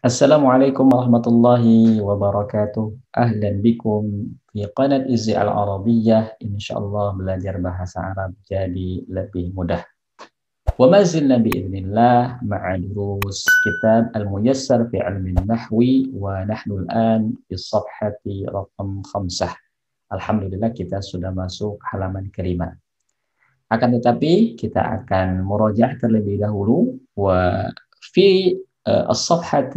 Assalamualaikum warahmatullahi wabarakatuh. Ahlan bikum fi qanat Izzi al-Arabiyyah. Insyaallah belajar bahasa Arab jadi lebih mudah. Wa ma zilna bi'idznillah ma'a durus kitab al-muyassar fi ilmin nahwi wa nahnu al-an fi safhati raqam khamsah. Alhamdulillah kita sudah masuk halaman kelima. Akan tetapi kita akan murojaah terlebih dahulu wa fi Eh, as-safhah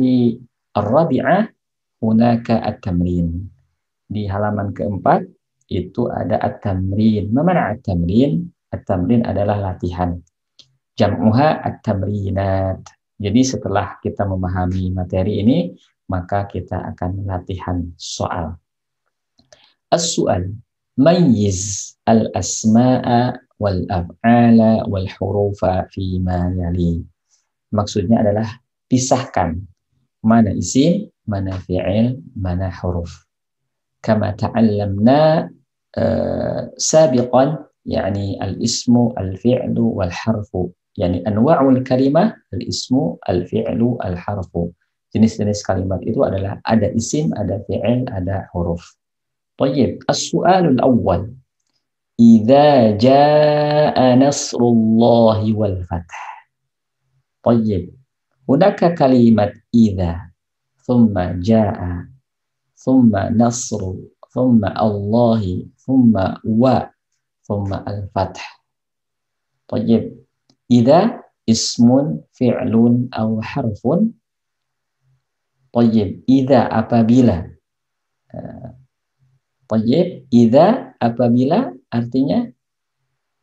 ar-rabi'ah hunaka at-tamrin. Di halaman keempat itu ada at-tamrin. Mana at-tamrin? At-tamrin adalah latihan. Jam'uha at-tamrinat. Jadi setelah kita memahami materi ini, maka kita akan latihan soal. As-su'al mayyiz al-asma'a wal af'ala wal hurufa fi ma yali. Maksudnya adalah pisahkan mana isim, mana fi'il, mana huruf. Kama ta'allamna uh, sabiqan يعني الاسم الفعل والحرف يعني أنواع الكلمة jenis-jenis kalimat itu adalah ada isim, ada fi'il, ada huruf. طيب السؤال الأول إذا جاء نصر الله والفتح طيب Hunaka kalimat idha thumma ja'a thumma nasru thumma Allahi thumma wa thumma al-fath. Tayyib. Idha ismun fi'lun aw harfun. Tayyib. Idha apabila. Tayyib. Idha apabila artinya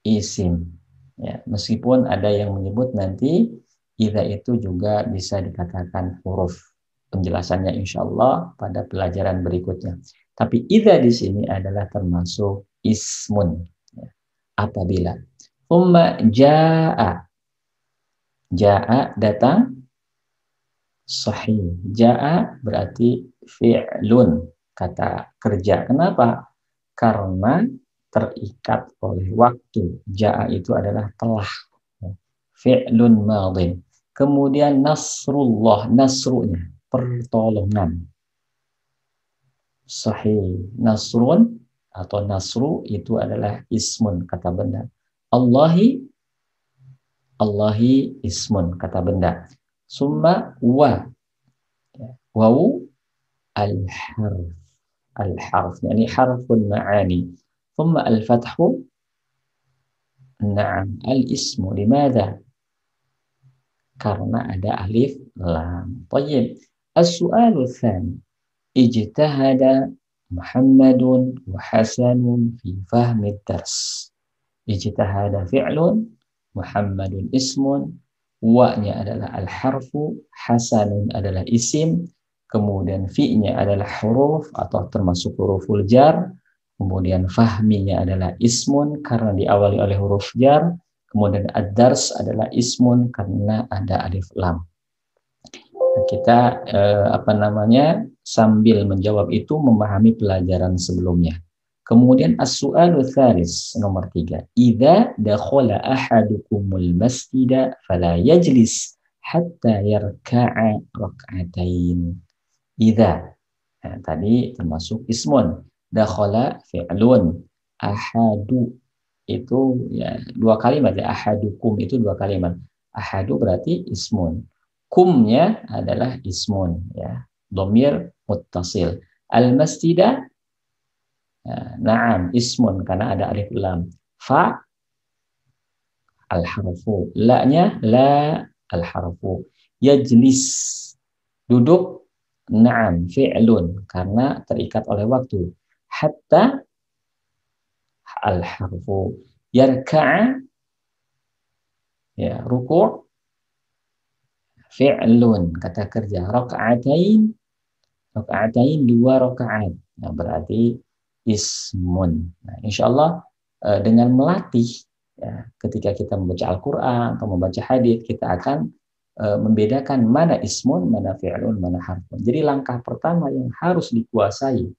isim. Ya, meskipun ada yang menyebut nanti Ida itu juga bisa dikatakan huruf. Penjelasannya insya Allah pada pelajaran berikutnya. Tapi ida di sini adalah termasuk ismun. Ya, apabila. Umma ja'a. Ja'a datang. Sahih. Ja'a berarti fi'lun. Kata kerja. Kenapa? Karena terikat oleh waktu. Ja'a itu adalah telah. Ya, fi'lun madin Kemudian Nasrullah, Nasrunya, pertolongan. Sahih. Nasrun atau Nasru itu adalah ismun, kata benda. Allahi, Allahi ismun, kata benda. Summa wa. Wawu al-harf. Al-harf, yani harfun ma'ani. Thumma al-fathu. Na'am, al-ismu. Limada? karena ada alif lam. Tayyib. As-su'alu tsani. Ijtahada Muhammadun wa Hasanun fi fahmi dars. Ijtahada fi'lun Muhammadun ismun Wa'nya adalah al-harfu, hasanun adalah isim, kemudian fi'nya adalah huruf atau termasuk huruful jar, kemudian fahminya adalah ismun karena diawali oleh huruf jar, Kemudian ad-dars adalah ismun karena ada alif lam. Nah, kita eh, apa namanya sambil menjawab itu memahami pelajaran sebelumnya. Kemudian as-su'alu thalis nomor tiga. Iza dakhala ahadukumul masjida fala yajlis hatta yarka'a rak'atain. Iza. Nah, tadi termasuk ismun. Dakhala fi'lun. Ahadu itu ya dua kalimat ya ahadukum itu dua kalimat ahadu berarti ismun kumnya adalah ismun ya domir muttasil al masjida ya, naam ismun karena ada alif lam fa al harfu la nya la al harfu yajlis duduk naam fi'lun karena terikat oleh waktu hatta al-harfu yarka'a ya ruku' fi'lun kata kerja raka'atain raka'atain dua rakaat nah, ya, berarti ismun nah, insyaallah eh, dengan melatih ya, ketika kita membaca Al-Qur'an atau membaca hadis kita akan eh, membedakan mana ismun, mana fi'lun, mana harfun. Jadi langkah pertama yang harus dikuasai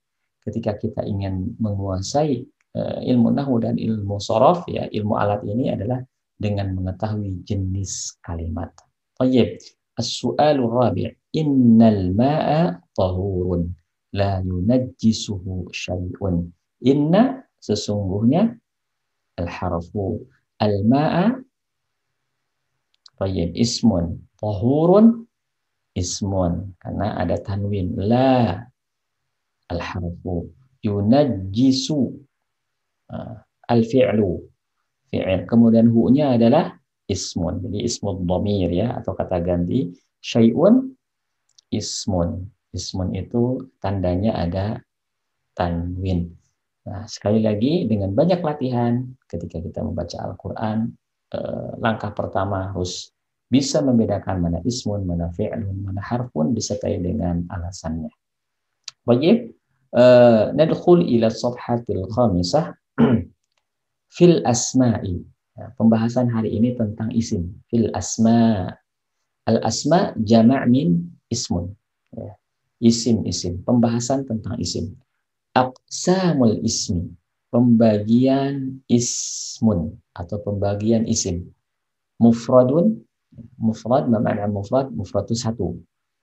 ketika kita ingin menguasai Eh, ilmu nahwu dan ilmu sorof ya ilmu alat ini adalah dengan mengetahui jenis kalimat. oke soal rabi' innal ma'a tahurun la yunajjisuhu syai'un. Inna sesungguhnya al-harfu al-ma'a tayyib ismun tahurun ismun karena ada tanwin la al-harfu yunajjisu Ah, al-fi'lu fi'il. Kemudian hu-nya adalah ismun. Jadi ismun domir ya atau kata ganti syai'un ismun. Ismun itu tandanya ada tanwin. Nah, sekali lagi dengan banyak latihan ketika kita membaca Al-Qur'an eh, langkah pertama harus bisa membedakan mana ismun, mana fi'lun, mana harfun disertai dengan alasannya. Baik, eh, nadkhul ila safhatil khamisah fil asma'i. Ya, pembahasan hari ini tentang isim. Fil asma. Al asma jama' min ismun. Ya, isim isim. Pembahasan tentang isim. Aqsamul ismi. Pembagian ismun atau pembagian isim. Mufradun mufrad makna mufrad mufrad itu satu.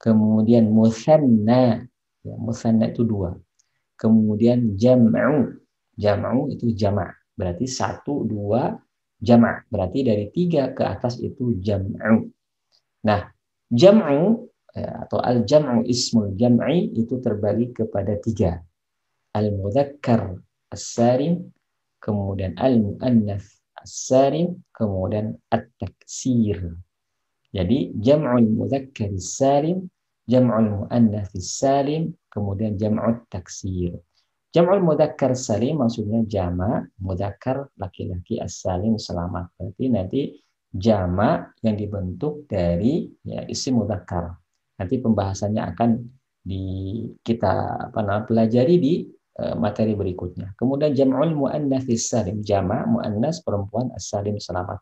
Kemudian musanna ya, musanna itu dua. Kemudian jam'u jama'u itu jama' berarti satu dua jama' berarti dari tiga ke atas itu jam'u nah jam'u ya, atau al jam'u ismul jamai itu terbagi kepada tiga al mudakkar as-sarim kemudian al muannaf as-sarim kemudian at-taksir jadi jam'ul mudzakkar as-salim jam'ul muannaf as-salim kemudian jam'ut taksir Jam'ul mudakar salim maksudnya jama mudakar laki-laki as-salim selamat. Berarti nanti jama yang dibentuk dari ya, isim mudakar. Nanti pembahasannya akan di kita apa namanya pelajari di uh, materi berikutnya. Kemudian jam'ul muannas salim, jama muannas perempuan as-salim selamat.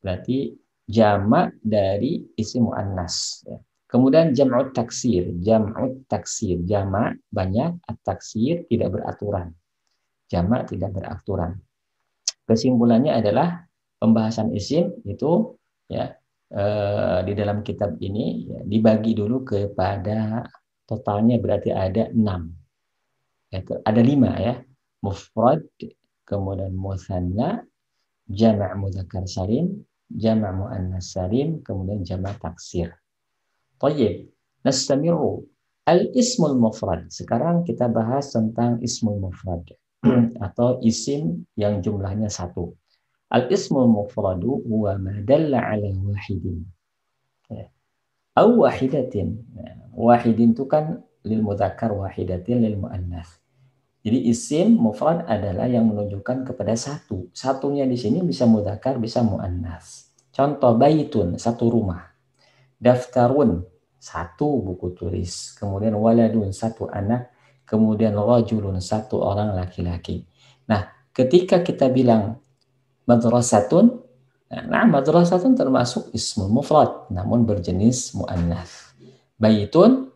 Berarti jama dari isi muannas ya. Kemudian jam'ut taksir, jam'ut taksir, jamak banyak, at-taksir tidak beraturan. Jamak tidak beraturan. Kesimpulannya adalah pembahasan isim itu ya eh, di dalam kitab ini ya, dibagi dulu kepada totalnya berarti ada enam. ada lima ya. Mufrad, kemudian musanna, jamak mudzakkar salim, jamak muannas salim, kemudian jamak taksir. Tayyib. Nastamiru. Al-ismul mufrad. Sekarang kita bahas tentang ismul mufrad atau isim yang jumlahnya satu. Al-ismul mufradu huwa ma dalla ala wahidin. al ya. wahidatin. Ya, wahidin itu kan lil mudakar wahidatin lil muannas. Jadi isim mufrad adalah yang menunjukkan kepada satu. Satunya di sini bisa mudakar bisa muannas. Contoh baitun, satu rumah. Daftarun, satu buku tulis, kemudian waladun satu anak, kemudian rajulun satu orang laki-laki. Nah, ketika kita bilang madrasatun, nah madrasatun termasuk ismul mufrad namun berjenis muannats. Baitun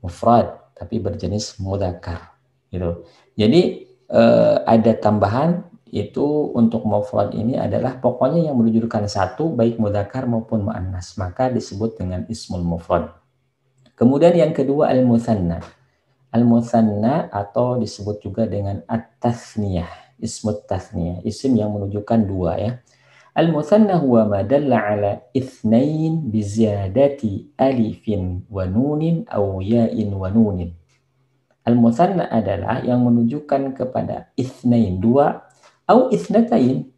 mufrad tapi berjenis mudakar gitu. Jadi eh, ada tambahan itu untuk mufrad ini adalah pokoknya yang menunjukkan satu baik mudakar maupun muannas maka disebut dengan ismul mufrad. Kemudian yang kedua al musanna al musanna atau disebut juga dengan at tasniyah, ismut tasniyah, isim yang menunjukkan dua ya. al musanna huwa ma dalla ala itsnain bi ziyadati alifin wa nunin aw ya'in wa nunin. al musanna adalah yang menunjukkan kepada isnain dua Au isnatain.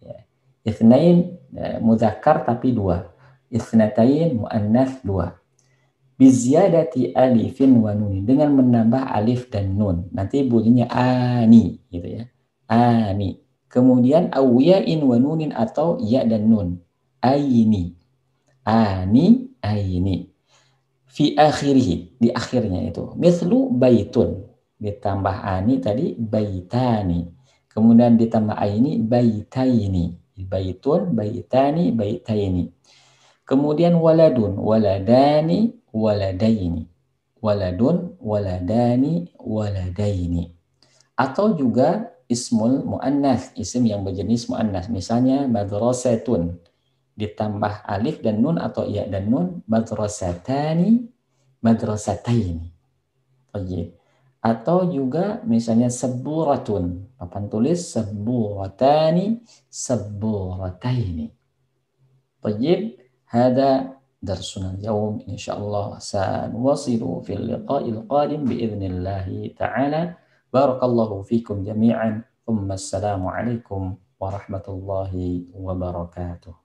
Ya. Isnain ya, muzakkar tapi dua. Isnatain muannas dua. biziadati alifin wa nun dengan menambah alif dan nun. Nanti bunyinya ani gitu ya. Ani. Kemudian ya'in wa nunin atau ya dan nun. Aini. Ani aini. Fi akhirih di akhirnya itu. Mislu baitun ditambah ani tadi baitani Kemudian ditambah aini baitaini. Baitun, baitani, baitaini. Kemudian waladun, waladani, waladaini. Waladun, waladani, waladaini. Atau juga ismul mu'annas, isim yang berjenis mu'annas. Misalnya madrasatun, ditambah alif dan nun atau ya dan nun, madrasatani, madrasataini. Baik atau juga misalnya seburatun papan tulis seburatani ini ini. tajib. Hada darsono jom, insya insyaallah saan wassalool fil wa alqadin bi idzinillahi taala barakallahu fiikum jamigan, thumma salamu warahmatullahi wabarakatuh